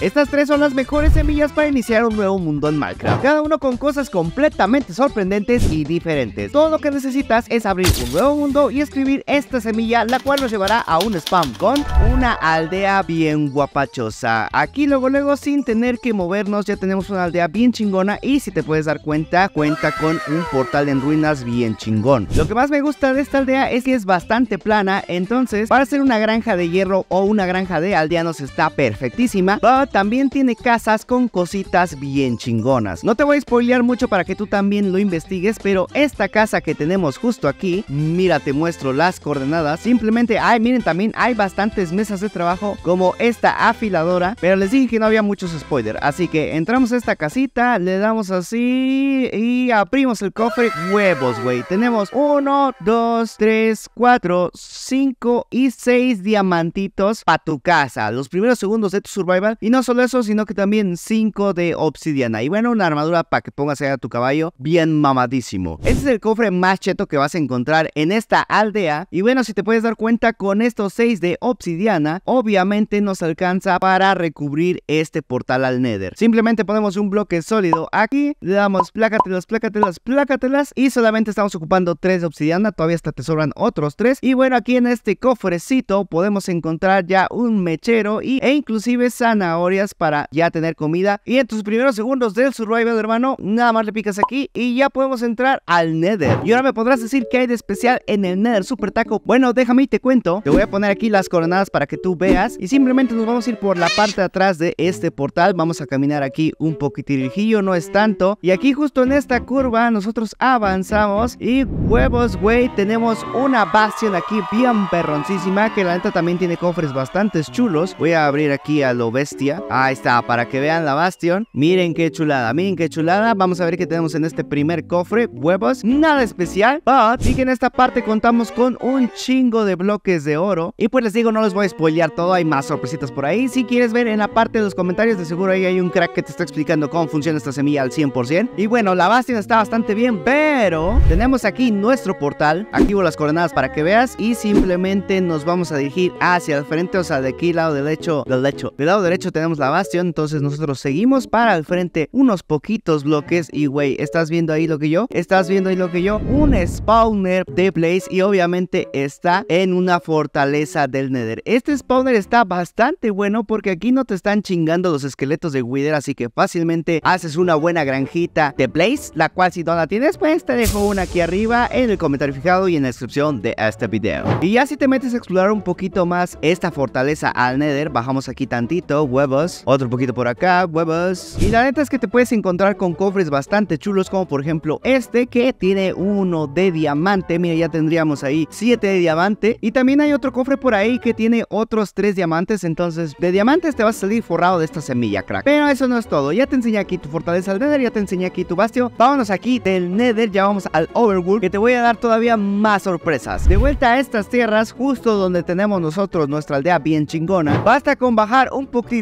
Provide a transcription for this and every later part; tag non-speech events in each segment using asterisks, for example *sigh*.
Estas tres son las mejores semillas para iniciar un nuevo mundo en Minecraft, cada uno con cosas completamente sorprendentes y diferentes. Todo lo que necesitas es abrir un nuevo mundo y escribir esta semilla, la cual nos llevará a un spam con una aldea bien guapachosa. Aquí luego luego sin tener que movernos ya tenemos una aldea bien chingona y si te puedes dar cuenta, cuenta con un portal en ruinas bien chingón. Lo que más me gusta de esta aldea es que es bastante plana, entonces para hacer una granja de hierro o una granja de aldeanos está perfectísima, también tiene casas con cositas bien chingonas. No te voy a spoilear mucho para que tú también lo investigues, pero esta casa que tenemos justo aquí, mira, te muestro las coordenadas. Simplemente, ay, miren, también hay bastantes mesas de trabajo como esta afiladora, pero les dije que no había muchos spoilers. Así que entramos a esta casita, le damos así y abrimos el cofre. Huevos, güey. Tenemos uno, dos, tres Cuatro, cinco y Seis diamantitos para tu casa. Los primeros segundos de tu survival no solo eso, sino que también 5 de obsidiana. Y bueno, una armadura para que pongas allá a tu caballo bien mamadísimo. Este es el cofre más cheto que vas a encontrar en esta aldea. Y bueno, si te puedes dar cuenta, con estos 6 de obsidiana, obviamente nos alcanza para recubrir este portal al Nether. Simplemente ponemos un bloque sólido aquí, le damos plácatelas, plácatelas, plácatelas y solamente estamos ocupando 3 de obsidiana, todavía hasta te sobran otros 3. Y bueno, aquí en este cofrecito podemos encontrar ya un mechero y, e inclusive zanahoria para ya tener comida. Y en tus primeros segundos del survival, hermano, nada más le picas aquí y ya podemos entrar al Nether. Y ahora me podrás decir qué hay de especial en el Nether Super Taco. Bueno, déjame y te cuento. Te voy a poner aquí las coronadas para que tú veas. Y simplemente nos vamos a ir por la parte de atrás de este portal. Vamos a caminar aquí un poquitirijillo, no es tanto. Y aquí justo en esta curva nosotros avanzamos y huevos, güey, tenemos una bastión aquí bien perroncísima que la neta también tiene cofres bastante chulos. Voy a abrir aquí a lo bestia Ahí está, para que vean la Bastion. Miren qué chulada, miren qué chulada. Vamos a ver qué tenemos en este primer cofre. Huevos, nada especial. But sí que en esta parte contamos con un chingo de bloques de oro. Y pues les digo, no les voy a spoilear todo, hay más sorpresitas por ahí. Si quieres ver en la parte de los comentarios, de seguro ahí hay un crack que te está explicando cómo funciona esta semilla al 100%. Y bueno, la Bastion está bastante bien, pero tenemos aquí nuestro portal. Activo las coordenadas para que veas y simplemente nos vamos a dirigir hacia el frente, o sea, de aquí, lado derecho, del lecho, Del lado derecho tenemos tenemos la bastión entonces nosotros seguimos para el frente unos poquitos bloques y güey, ¿estás viendo ahí lo que yo? ¿Estás viendo ahí lo que yo? Un spawner de Blaze y obviamente está en una fortaleza del Nether. Este spawner está bastante bueno porque aquí no te están chingando los esqueletos de Wither, así que fácilmente haces una buena granjita de Blaze, la cual si no la tienes, pues te dejo una aquí arriba en el comentario fijado y en la descripción de este video. Y ya si te metes a explorar un poquito más esta fortaleza al Nether, bajamos aquí tantito, huevo otro poquito por acá, huevos. Y la neta es que te puedes encontrar con cofres bastante chulos, como por ejemplo este que tiene uno de diamante. Mira, ya tendríamos ahí siete de diamante. Y también hay otro cofre por ahí que tiene otros tres diamantes. Entonces, de diamantes te vas a salir forrado de esta semilla, crack. Pero eso no es todo. Ya te enseñé aquí tu fortaleza al Nether, ya te enseñé aquí tu bastio. Vámonos aquí del Nether, ya vamos al Overworld, que te voy a dar todavía más sorpresas. De vuelta a estas tierras, justo donde tenemos nosotros nuestra aldea bien chingona, basta con bajar un poquito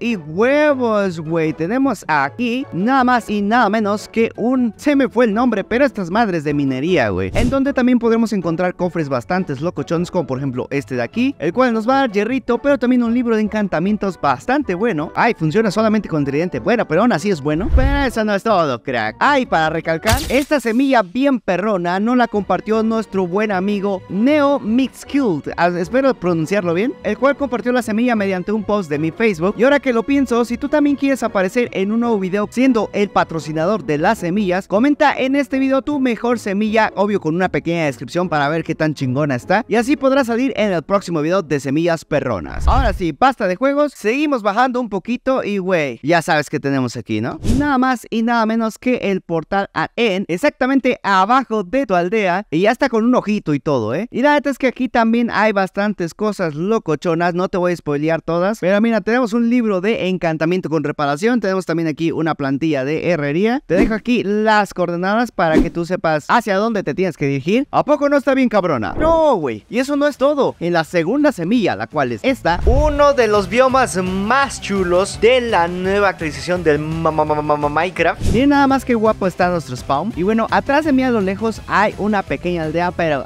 y huevos, güey. Tenemos aquí nada más y nada menos que un... Se me fue el nombre, pero estas madres de minería, güey. En donde también podremos encontrar cofres bastantes locochones, como por ejemplo este de aquí, el cual nos va a dar hierrito, pero también un libro de encantamientos bastante bueno. Ay, funciona solamente con tridente. Bueno, pero aún así es bueno. Pero eso no es todo, crack. Ay, para recalcar, esta semilla bien perrona no la compartió nuestro buen amigo Neo Mixkilled ah, Espero pronunciarlo bien. El cual compartió la semilla mediante un post de mi Facebook y ahora que lo pienso, si tú también quieres aparecer en un nuevo video siendo el patrocinador de las semillas, comenta en este video tu mejor semilla, obvio con una pequeña descripción para ver qué tan chingona está. Y así podrás salir en el próximo video de semillas perronas. Ahora sí, basta de juegos, seguimos bajando un poquito y güey, ya sabes que tenemos aquí, ¿no? Nada más y nada menos que el portal en exactamente abajo de tu aldea y ya está con un ojito y todo, ¿eh? Y la verdad es que aquí también hay bastantes cosas locochonas, no te voy a spoilear todas, pero mira, tenemos un libro de encantamiento con reparación, tenemos también aquí una plantilla de herrería. Te dejo aquí las coordenadas para que tú sepas hacia dónde te tienes que dirigir. ¿A poco no está bien cabrona? No, güey. Y eso no es todo. En la segunda semilla, la cual es esta, uno de los biomas más chulos de la nueva actualización del Minecraft. Miren nada más que guapo está nuestro spawn. Y bueno, atrás de mí a lo lejos hay una pequeña aldea, pero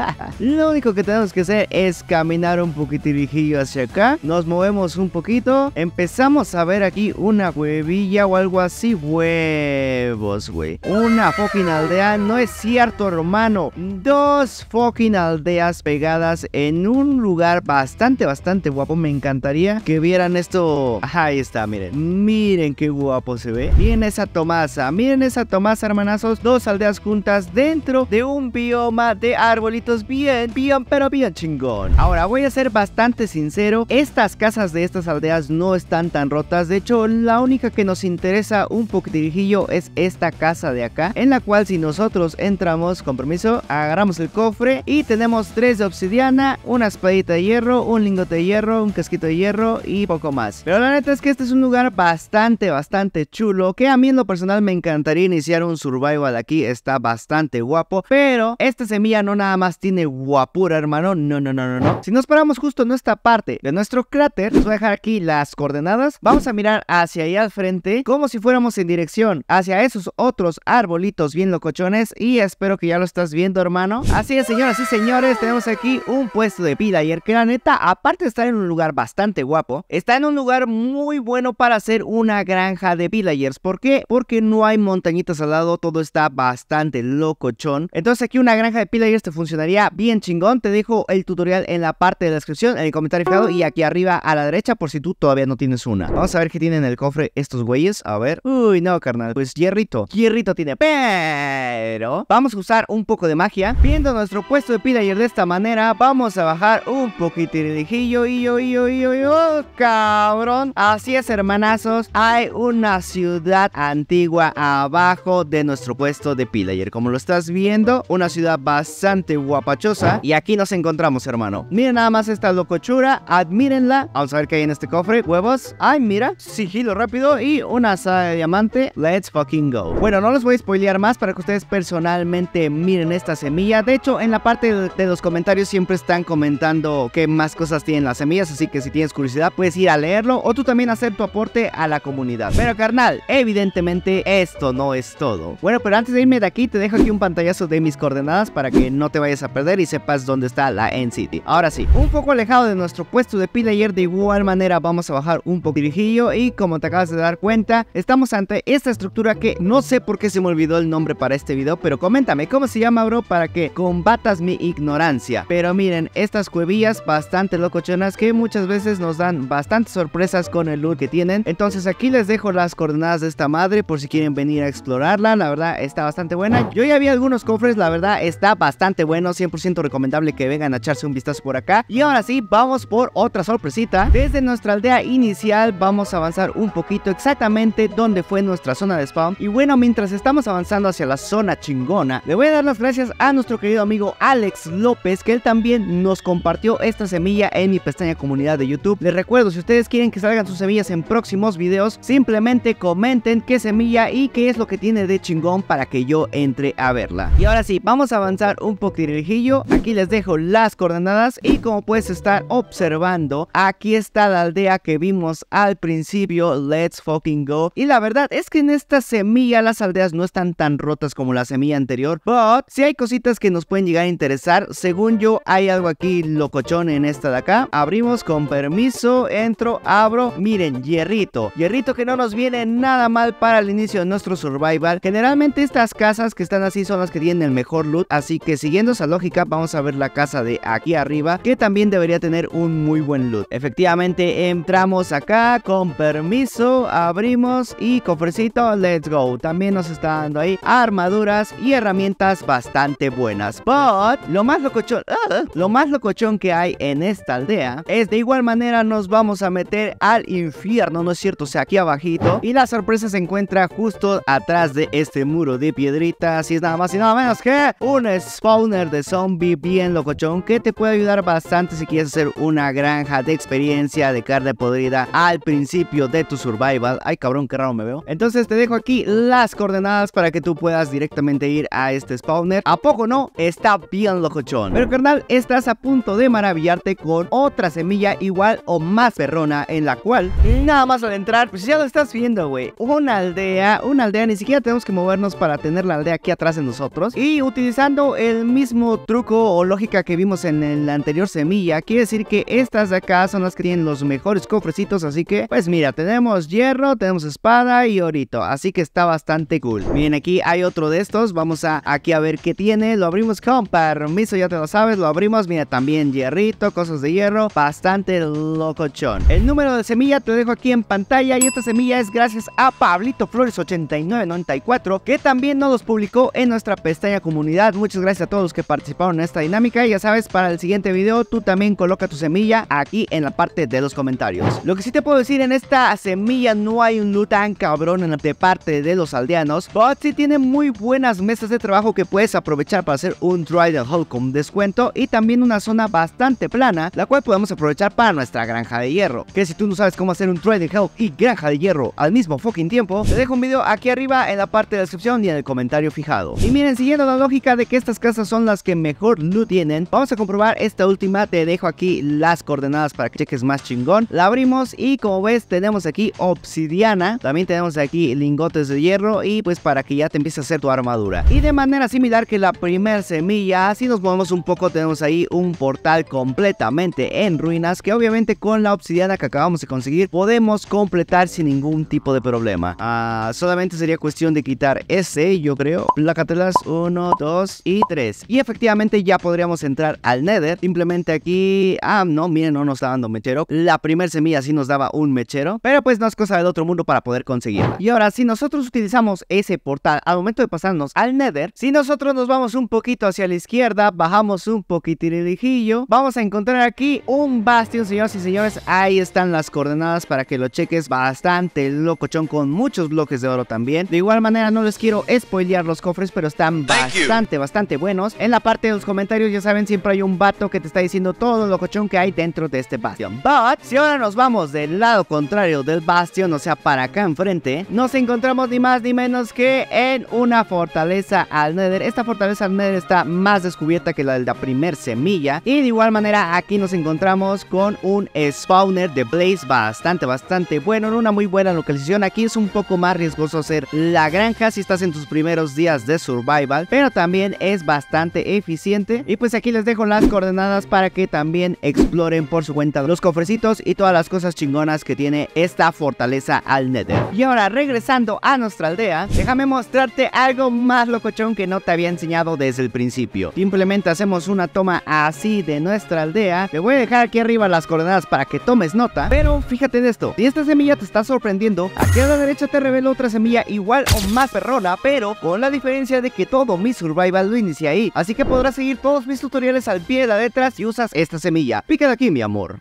*laughs* lo único que tenemos que hacer es caminar un poquitirijillo hacia acá. Nos movemos un poquito empezamos a ver aquí una huevilla o algo así. Huevos, güey. Una fucking aldea. No es cierto, romano Dos fucking aldeas pegadas en un lugar bastante, bastante guapo. Me encantaría que vieran esto. ahí está, miren. Miren qué guapo se ve. Miren esa tomasa. Miren esa tomasa, hermanazos. Dos aldeas juntas dentro de un bioma de arbolitos. Bien, bien, pero bien chingón. Ahora voy a ser bastante sincero. Estas casas de estas aldeas no están tan rotas, de hecho la única que nos interesa un poquitirijillo es esta casa de acá, en la cual si nosotros entramos, con permiso, agarramos el cofre y tenemos tres de obsidiana, una espadita de hierro, un lingote de hierro, un casquito de hierro y poco más. Pero la neta es que este es un lugar bastante, bastante chulo, que a mí en lo personal me encantaría iniciar un survival aquí, está bastante guapo, pero esta semilla no nada más tiene guapura, hermano, no, no, no, no, no. Si nos paramos justo en esta parte de nuestro cráter, les voy a dejar aquí las coordenadas, vamos a mirar hacia allá al frente como si fuéramos en dirección hacia esos otros arbolitos bien locochones y espero que ya lo estás viendo hermano. Así es señoras y señores, tenemos aquí un puesto de pillager. que la neta, aparte de estar en un lugar bastante guapo, está en un lugar muy bueno para hacer una granja de pillagers ¿Por qué? Porque no hay montañitas al lado, todo está bastante locochón. Entonces aquí una granja de pillagers te funcionaría bien chingón. Te dejo el tutorial en la parte de la descripción, en el comentario fijado y aquí arriba a la derecha por si tú todavía no tienes una. Vamos a ver qué tienen en el cofre estos güeyes. A ver. Uy, no, carnal. Pues hierrito. Hierrito tiene. Pero vamos a usar un poco de magia. Viendo nuestro puesto de pillager de esta manera, vamos a bajar un poquitirijillo. Y yo, y yo, y yo, oh, cabrón. Así es, hermanazos. Hay una ciudad antigua abajo de nuestro puesto de pillager. Como lo estás viendo, una ciudad bastante guapachosa. Y aquí nos encontramos, hermano. Miren nada más esta locochura. Admírenla. Vamos a ver qué hay en este cofre huevos. Ay, mira, sigilo rápido y una asada de diamante. Let's fucking go. Bueno, no los voy a spoilear más para que ustedes personalmente miren esta semilla. De hecho, en la parte de los comentarios siempre están comentando qué más cosas tienen las semillas, así que si tienes curiosidad puedes ir a leerlo o tú también hacer tu aporte a la comunidad. Pero carnal, evidentemente esto no es todo. Bueno, pero antes de irme de aquí te dejo aquí un pantallazo de mis coordenadas para que no te vayas a perder y sepas dónde está la end city Ahora sí, un poco alejado de nuestro puesto de pillayer de igual manera vamos vamos a bajar un viejillo. y como te acabas de dar cuenta, estamos ante esta estructura que no sé por qué se me olvidó el nombre para este video, pero coméntame cómo se llama, bro, para que combatas mi ignorancia. Pero miren, estas cuevillas bastante locochonas que muchas veces nos dan bastantes sorpresas con el look que tienen. Entonces aquí les dejo las coordenadas de esta madre por si quieren venir a explorarla, la verdad está bastante buena. Yo ya vi algunos cofres, la verdad está bastante bueno, 100% recomendable que vengan a echarse un vistazo por acá. Y ahora sí, vamos por otra sorpresita desde nuestra aldea inicial vamos a avanzar un poquito exactamente donde fue nuestra zona de spawn. Y bueno, mientras estamos avanzando hacia la zona chingona, le voy a dar las gracias a nuestro querido amigo Alex López, que él también nos compartió esta semilla en mi pestaña comunidad de YouTube. Les recuerdo, si ustedes quieren que salgan sus semillas en próximos videos, simplemente comenten qué semilla y qué es lo que tiene de chingón para que yo entre a verla. Y ahora sí, vamos a avanzar un poquitillo. Aquí les dejo las coordenadas y como puedes estar observando, aquí está la aldea que vimos al principio, Let's Fucking Go. Y la verdad es que en esta semilla las aldeas no están tan rotas como la semilla anterior, but si hay cositas que nos pueden llegar a interesar, según yo hay algo aquí locochón en esta de acá. Abrimos con permiso, entro, abro, miren, hierrito. Hierrito que no nos viene nada mal para el inicio de nuestro survival. Generalmente estas casas que están así son las que tienen el mejor loot, así que siguiendo esa lógica vamos a ver la casa de aquí arriba que también debería tener un muy buen loot. Efectivamente, Entramos acá, con permiso, abrimos y cofrecito, let's go. También nos está dando ahí armaduras y herramientas bastante buenas. But, lo más locochón, ah, lo más locochón que hay en esta aldea es de igual manera nos vamos a meter al infierno, ¿no es cierto? O sea, aquí abajito. Y la sorpresa se encuentra justo atrás de este muro de piedritas y es nada más y nada menos que un spawner de zombie bien locochón que te puede ayudar bastante si quieres hacer una granja de experiencia de cara de podrida al principio de tu survival. Ay, cabrón, qué raro me veo. Entonces te dejo aquí las coordenadas para que tú puedas directamente ir a este spawner. ¿A poco no? Está bien locochón. Pero carnal, estás a punto de maravillarte con otra semilla igual o más perrona en la cual nada más al entrar, pues ya lo estás viendo, güey. Una aldea, una aldea, ni siquiera tenemos que movernos para tener la aldea aquí atrás de nosotros. Y utilizando el mismo truco o lógica que vimos en la anterior semilla, quiere decir que estas de acá son las que tienen los mejores cofrecitos, así que, pues mira, tenemos hierro, tenemos espada y orito, así que está bastante cool. Miren, aquí hay otro de estos, vamos a aquí a ver qué tiene, lo abrimos con permiso, ya te lo sabes, lo abrimos, mira, también hierrito, cosas de hierro, bastante locochón. El número de semilla te dejo aquí en pantalla y esta semilla es gracias a Pablito Flores 8994, que también nos los publicó en nuestra pestaña comunidad. Muchas gracias a todos los que participaron en esta dinámica y ya sabes, para el siguiente video tú también coloca tu semilla aquí en la parte de los comentarios. Lo que sí te puedo decir en esta semilla no hay un loot tan cabrón de parte de los aldeanos, pero sí tiene muy buenas mesas de trabajo que puedes aprovechar para hacer un try the con descuento y también una zona bastante plana, la cual podemos aprovechar para nuestra granja de hierro. Que si tú no sabes cómo hacer un trade the y granja de hierro al mismo fucking tiempo, te dejo un video aquí arriba en la parte de la descripción y en el comentario fijado. Y miren, siguiendo la lógica de que estas casas son las que mejor loot tienen, vamos a comprobar esta última, te dejo aquí las coordenadas para que cheques más chingón. La abrimos y como ves tenemos aquí obsidiana, también tenemos aquí lingotes de hierro y pues para que ya te empiece a hacer tu armadura. Y de manera similar que la primera semilla, si nos movemos un poco, tenemos ahí un portal completamente en ruinas que obviamente con la obsidiana que acabamos de conseguir podemos completar sin ningún tipo de problema. Ah, solamente sería cuestión de quitar ese, yo creo. Placatelas, 1, 2 y 3. Y efectivamente ya podríamos entrar al Nether. Simplemente aquí, ah, no, miren, no nos está dando mechero. La primera semilla si nos daba un mechero, pero pues no es cosa del otro mundo para poder conseguirla. Y ahora, si nosotros utilizamos ese portal al momento de pasarnos al Nether, si nosotros nos vamos un poquito hacia la izquierda, bajamos un poquitirijillo, vamos a encontrar aquí un bastión, señores y señores. Ahí están las coordenadas para que lo cheques bastante locochón con muchos bloques de oro también. De igual manera, no les quiero spoilear los cofres, pero están bastante, bastante buenos. En la parte de los comentarios, ya saben, siempre hay un vato que te está diciendo todo lo locochón que hay dentro de este bastión. But, ahora nos vamos del lado contrario del bastión, o sea, para acá enfrente, nos encontramos ni más ni menos que en una fortaleza al Nether. Esta fortaleza al Nether está más descubierta que la de la primer semilla. Y de igual manera, aquí nos encontramos con un spawner de Blaze bastante, bastante bueno, en una muy buena localización. Aquí es un poco más riesgoso hacer la granja si estás en tus primeros días de survival, pero también es bastante eficiente. Y pues aquí les dejo las coordenadas para que también exploren por su cuenta los cofrecitos y todas las cosas chingonas que tiene esta fortaleza al Nether. Y ahora regresando a nuestra aldea, déjame mostrarte algo más locochón que no te había enseñado desde el principio. Simplemente hacemos una toma así de nuestra aldea. Te voy a dejar aquí arriba las coordenadas para que tomes nota, pero fíjate en esto. Si esta semilla te está sorprendiendo, aquí a la derecha te revela otra semilla igual o más perrona, pero con la diferencia de que todo mi survival lo inicia ahí. Así que podrás seguir todos mis tutoriales al pie de la letra si usas esta semilla. Pica aquí, mi amor.